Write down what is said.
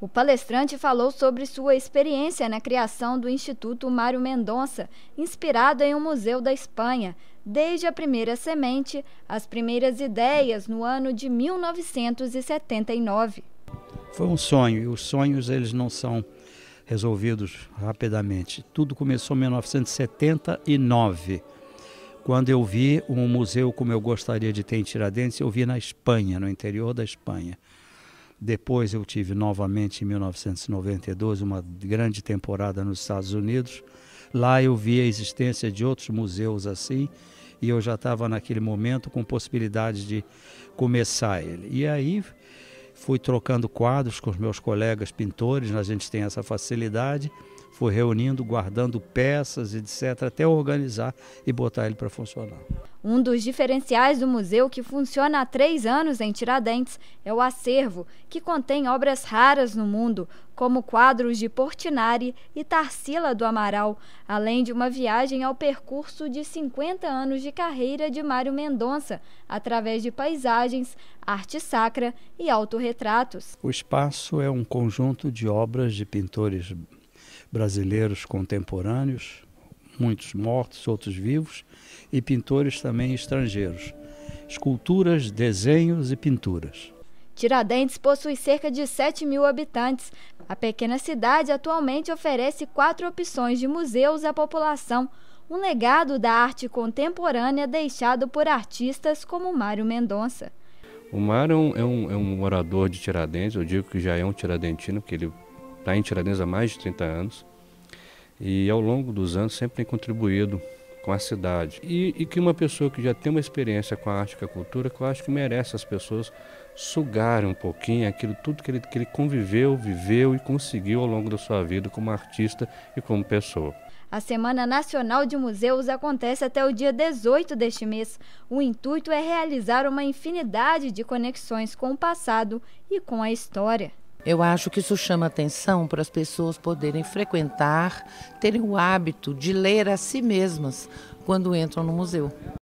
O palestrante falou sobre sua experiência na criação do Instituto Mário Mendonça, inspirado em um museu da Espanha, desde a primeira semente, as primeiras ideias no ano de 1979. Foi um sonho, e os sonhos eles não são resolvidos rapidamente. Tudo começou em 1979, quando eu vi um museu como eu gostaria de ter em Tiradentes, eu vi na Espanha, no interior da Espanha. Depois eu tive novamente em 1992 uma grande temporada nos Estados Unidos. Lá eu vi a existência de outros museus assim e eu já estava naquele momento com possibilidade de começar ele. E aí fui trocando quadros com os meus colegas pintores, a gente tem essa facilidade, fui reunindo, guardando peças, etc, até organizar e botar ele para funcionar. Um dos diferenciais do museu, que funciona há três anos em Tiradentes, é o acervo, que contém obras raras no mundo, como quadros de Portinari e Tarsila do Amaral, além de uma viagem ao percurso de 50 anos de carreira de Mário Mendonça, através de paisagens, arte sacra e autorretratos. O espaço é um conjunto de obras de pintores brasileiros contemporâneos muitos mortos, outros vivos, e pintores também estrangeiros. Esculturas, desenhos e pinturas. Tiradentes possui cerca de 7 mil habitantes. A pequena cidade atualmente oferece quatro opções de museus à população, um legado da arte contemporânea deixado por artistas como Mário Mendonça. O Mário é um, é um é morador de Tiradentes, eu digo que já é um tiradentino, porque ele está em Tiradentes há mais de 30 anos e ao longo dos anos sempre tem contribuído com a cidade. E, e, que uma pessoa que já tem uma experiência com a arte e com a cultura, que eu acho que merece as pessoas sugarem um pouquinho aquilo tudo que ele, que ele conviveu, viveu e conseguiu ao longo da sua vida como artista e como pessoa. A Semana Nacional de Museus acontece até o dia 18 deste mês. O intuito é realizar uma infinidade de conexões com o passado e com a história. Eu acho que isso chama atenção para as pessoas poderem frequentar, terem o hábito de ler a si mesmas quando entram no museu.